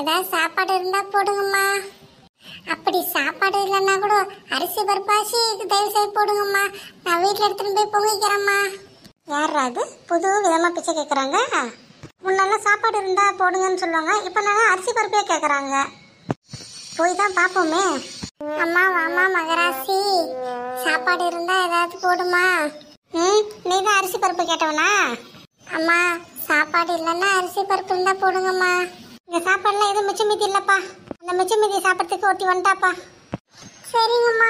ஏதாவது சாப்பாடு இருந்தால் போடுங்கம்மா அப்படி சாப்பாடு இல்லைன்னா கூட அரிசி பருப்பாசி தயவு செய்து போடுங்கம்மா நான் வீட்டில் எடுத்துகிட்டு போய் பொங்கிக்கிறேம்மா யார் அது புது விதமாக பிச்சை கேட்குறாங்க முன்னெல்லாம் சாப்பாடு இருந்தால் போடுங்கன்னு சொல்லுவாங்க இப்போ நாங்கள் அரிசி பருப்பே கேட்குறாங்க போய் தான் பார்ப்போமே அம்மா வாமா மகராசி சாப்பாடு இருந்தால் ஏதாவது போடுமா ம் நீ தான் அரிசி பருப்பு கேட்டவனா அம்மா சாப்பாடு இல்லைன்னா அரிசி பருப்பு இருந்தால் போடுங்கம்மா இந்த சாப்பாடுலாம் எதுவும் மிச்சம் மீதி இல்லைப்பா அந்த மிச்சம் மீதி சாப்பிட்றதுக்கு ஒட்டி வந்துட்டாப்பா சரிங்கம்மா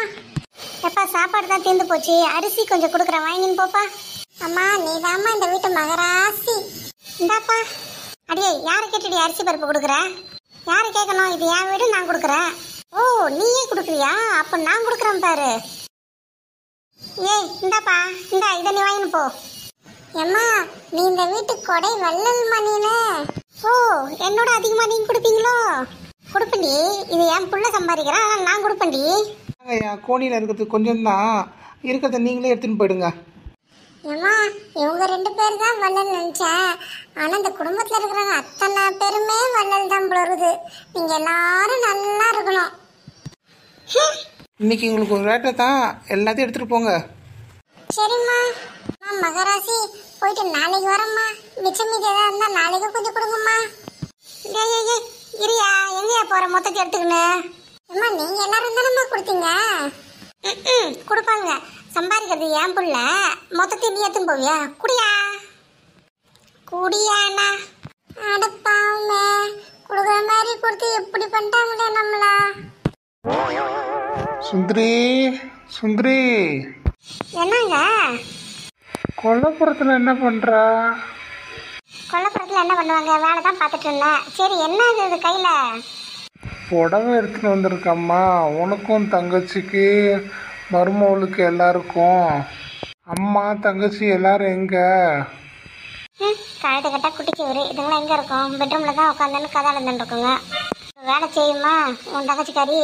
எப்பா சாப்பாடு தான் தீர்ந்து போச்சு அரிசி கொஞ்சம் கொடுக்குறேன் வாங்கின்னு போப்பா அம்மா நீ தாம்மா இந்த வீட்டு மகராசி இந்தாப்பா அடியே யாரை கேட்டுடி அரிசி பருப்பு கொடுக்குற யாரை கேட்கணும் இது என் வீடு நான் கொடுக்குறேன் ஓ நீயே கொடுக்குறியா அப்போ நான் கொடுக்குறேன் பாரு ஏய் இந்தாப்பா இந்தா இதை நீ வாங்கின்னு போ எம்மா நீ இந்த வீட்டு கொடை வள்ளல் மணின்னு ஓ என்னோட அதிகமா நீங்க கொடுப்பீங்களோ கொடுப்பண்டி இது என் புள்ள சம்பாதிக்கிறேன் நான் கொடுப்பண்டி ஐயா கோணியில் இருக்கிறது கொஞ்சம் தான் இருக்கிறத நீங்களே எடுத்துன்னு போயிடுங்க ஏமா இவங்க ரெண்டு பேர் தான் வள்ளல் நினைச்சேன் ஆனால் இந்த குடும்பத்தில் இருக்கிறவங்க அத்தனை பேருமே வள்ளல் தான் பொழுது நீங்கள் எல்லாரும் நல்லா இருக்கணும் இன்னைக்கு உங்களுக்கு ஒரு ரேட்டை தான் எல்லாத்தையும் எடுத்துகிட்டு போங்க சரிம்மா மகராசி போயிட்டு நாளைக்கு வரம்மா மிச்சம் மீதி ஏதாவது இருந்தா நாளைக்கு கொஞ்சம் கொடுங்கம்மா இரியா எங்கயா போற மொத்தத்தை எடுத்துக்கின்னு அம்மா நீங்க எல்லாரும் தானம்மா கொடுத்தீங்க கொடுப்பாங்க சம்பாதிக்கிறது ஏன் புள்ள மொத்தத்தை நீ எத்துன்னு போவியா குடியா குடியாண்ணா அடப்பாவுமே கொடுக்குற மாதிரி கொடுத்து எப்படி பண்ணிட்டாங்களே நம்மளா சுந்தரி சுந்தரி என்னங்க கொல்லப்புறத்தில் என்ன பண்ணுறா கொல்லப்புறத்தில் என்ன பண்ணுவாங்க வேலை தான் பார்த்துட்டு இருந்தேன் சரி என்ன இது இது கையில் புடவை எடுத்துகிட்டு வந்திருக்கம்மா உனக்கும் தங்கச்சிக்கு மருமவளுக்கு எல்லாருக்கும் அம்மா தங்கச்சி எல்லாரும் எங்கே கழுத்து கட்டா குட்டிச்சு வரு இதுங்களாம் எங்கே இருக்கும் பெட்ரூமில் தான் உட்காந்து கதை எழுந்துருக்குங்க வேலை செய்யுமா உன் தங்கச்சிக்காரி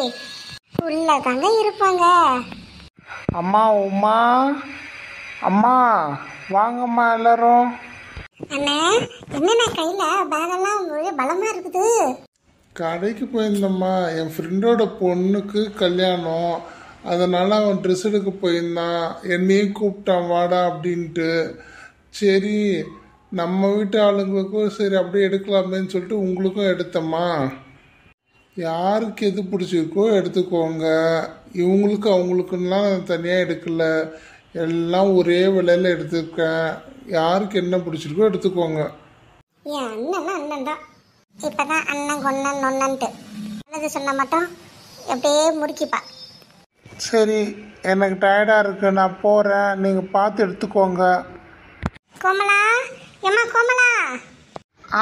உள்ள தாங்க இருப்பாங்க அம்மா உமா அம்மா வாங்கம்மா எல்லாரும் அண்ணா என்னண்ணா கையில பேகெல்லாம் ஒரே பலமா இருக்குது கடைக்கு போயிருந்தம்மா என் ஃப்ரெண்டோட பொண்ணுக்கு கல்யாணம் அதனால் அவன் ட்ரெஸ் எடுக்க போயிருந்தான் என்னையும் கூப்பிட்டான் வாடா அப்படின்ட்டு சரி நம்ம வீட்டு ஆளுங்களுக்கும் சரி அப்படியே எடுக்கலாமேன்னு சொல்லிட்டு உங்களுக்கும் எடுத்தம்மா யாருக்கு எது பிடிச்சிருக்கோ எடுத்துக்கோங்க இவங்களுக்கு அவங்களுக்குலாம் தனியாக எடுக்கலை எல்லாம் ஒரே விலையில் எடுத்துக்க யாருக்கு என்ன பிடிச்சிருக்கோ எடுத்துக்கோங்க அண்ணன் அண்ணன் தான் அண்ணன் சரி எனக்கு டயர்டாக இருக்கு நான் போகிறேன் நீங்கள் பார்த்து எடுத்துக்கோங்க கோமலா ஏம்மா கோமலா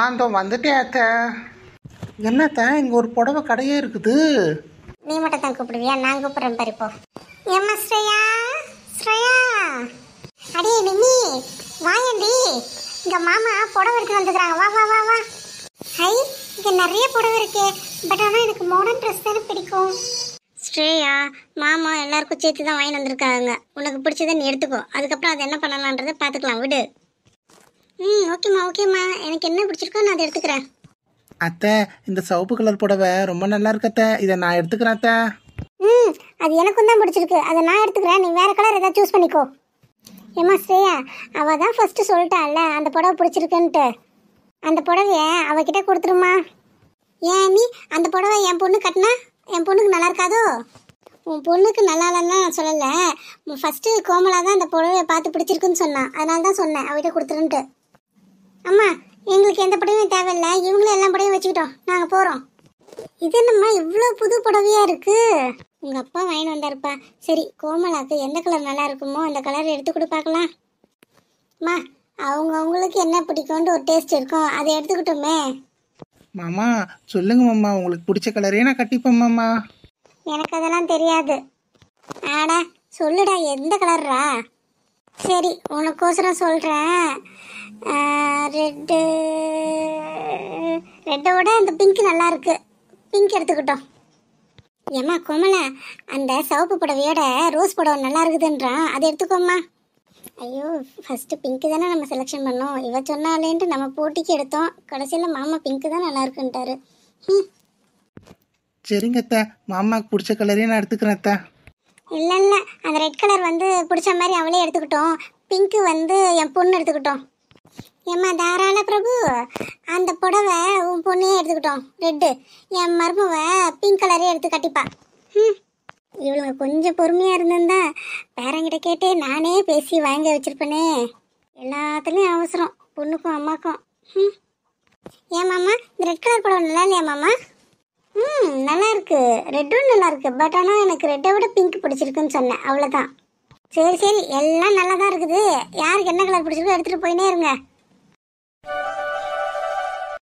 ஆந்தோ வந்துட்டே அத்த என்னத்த இங்கே ஒரு புடவை கடையே இருக்குது நீ மட்டும் தான் கூப்பிடுவியா நான் கூப்பிடுறேன் பாரு இப்போ ஏம்மா ஸ்ரேயா ஸ்ரேயா எங்க மாமா புடவை எடுத்து வந்துக்கிறாங்க வா வா வா வா ஹை இங்க நிறைய புடவை இருக்கு பட் ஆனா எனக்கு மாடர்ன் ட்ரெஸ் தானே பிடிக்கும் ஸ்ரேயா மாமா எல்லாருக்கும் சேர்த்து தான் வாங்கி வந்திருக்காங்க உனக்கு பிடிச்சதை நீ எடுத்துக்கோ அதுக்கப்புறம் அதை என்ன பண்ணலான்றதை பார்த்துக்கலாம் விடு ம் ஓகேம்மா ஓகேம்மா எனக்கு என்ன பிடிச்சிருக்கோ நான் அதை எடுத்துக்கிறேன் அத்தை இந்த சிவப்பு கலர் புடவை ரொம்ப நல்லா இருக்கத்த இதை நான் எடுத்துக்கிறேன் அத்தை ம் அது எனக்கும் தான் பிடிச்சிருக்கு அதை நான் எடுத்துக்கிறேன் நீ வேற கலர் ஏதாவது சூஸ் பண்ணிக்கோ ஏமா ஸ்ரேயா அவள் தான் ஃபஸ்ட்டு சொல்லிட்டாள்ல அந்த புடவை பிடிச்சிருக்குன்ட்டு அந்த புடவைய அவகிட்ட கொடுத்துருமா ஏன் நீ அந்த புடவை என் பொண்ணு கட்டினா என் பொண்ணுக்கு நல்லா இருக்காதோ உன் பொண்ணுக்கு நல்லா இல்லைன்னா நான் சொல்லலை ஃபஸ்ட்டு கோமலா தான் அந்த புடவையை பார்த்து பிடிச்சிருக்குன்னு சொன்னான் அதனால தான் சொன்னேன் அவகிட்ட கொடுத்துருன்ட்டு அம்மா எங்களுக்கு எந்த புடவையும் தேவையில்லை இவங்களும் எல்லா புடவையும் வச்சுக்கிட்டோம் நாங்கள் போகிறோம் இது என்னம்மா இவ்வளோ புது புடவையா இருக்கு உங்க அப்பா வாங்கி வந்தாருப்பா சரி கோமலாக்கு எந்த கலர் நல்லா இருக்குமோ அந்த கலர் எடுத்து கொடு பார்க்கலாம் மா அவங்க அவங்களுக்கு என்ன பிடிக்கும்னு ஒரு டேஸ்ட் இருக்கும் அதை எடுத்துக்கிட்டோமே மாமா சொல்லுங்க மாமா உங்களுக்கு பிடிச்ச கலரே நான் கட்டிப்போம் மாமா எனக்கு அதெல்லாம் தெரியாது ஆடா சொல்லுடா எந்த கலர்ரா சரி உனக்கோசரம் சொல்கிறேன் ரெட்டு ரெட்டை விட அந்த பிங்க் நல்லா இருக்குது பிங்க் எடுத்துக்கிட்டோம் ஏம்மா கோமலா அந்த சவப்பு புடவையோட ரோஸ் புடவை நல்லா இருக்குதுன்றான் அதை எடுத்துக்கோம்மா ஐயோ ஃபஸ்ட்டு பிங்க்கு தானே நம்ம செலெக்ஷன் பண்ணோம் இவ சொன்னாலேன்ட்டு நம்ம போட்டிக்கு எடுத்தோம் கடைசியில் மாமா பிங்க்கு தான் நல்லா இருக்குன்ட்டாரு சரிங்க அத்தா மாமாவுக்கு பிடிச்ச கலரையும் நான் எடுத்துக்கிறேன் இல்லை இல்லை அந்த ரெட் கலர் வந்து பிடிச்ச மாதிரி அவளே எடுத்துக்கிட்டோம் பிங்க்கு வந்து என் பொண்ணு எடுத்துக்கிட்டோம் ஏம்மா தாராள பிரபு அந்த புடவை என் பொண்ணையே எடுத்துக்கிட்டோம் ரெட்டு என் மருமவ பிங்க் கலரே எடுத்து கட்டிப்பா ம் இவளுங்க கொஞ்சம் பொறுமையாக இருந்திருந்தா பேரங்கிட்ட கேட்டே நானே பேசி வாங்கி வச்சிருப்பேனே எல்லாத்துலேயும் அவசரம் பொண்ணுக்கும் அம்மாக்கும் ம் ஏன் மாமா இந்த ரெட் கலர் படம் நல்லா இல்லையா மாமா ம் நல்லா இருக்கு ரெட்டும் நல்லா இருக்கு பட் ஆனால் எனக்கு ரெட்டை விட பிங்க் பிடிச்சிருக்குன்னு சொன்னேன் அவ்வளோதான் சரி சரி எல்லாம் நல்லா தான் இருக்குது யாருக்கு என்ன கலர் பிடிச்சிருக்கோ எடுத்துகிட்டு போயினே இருங்க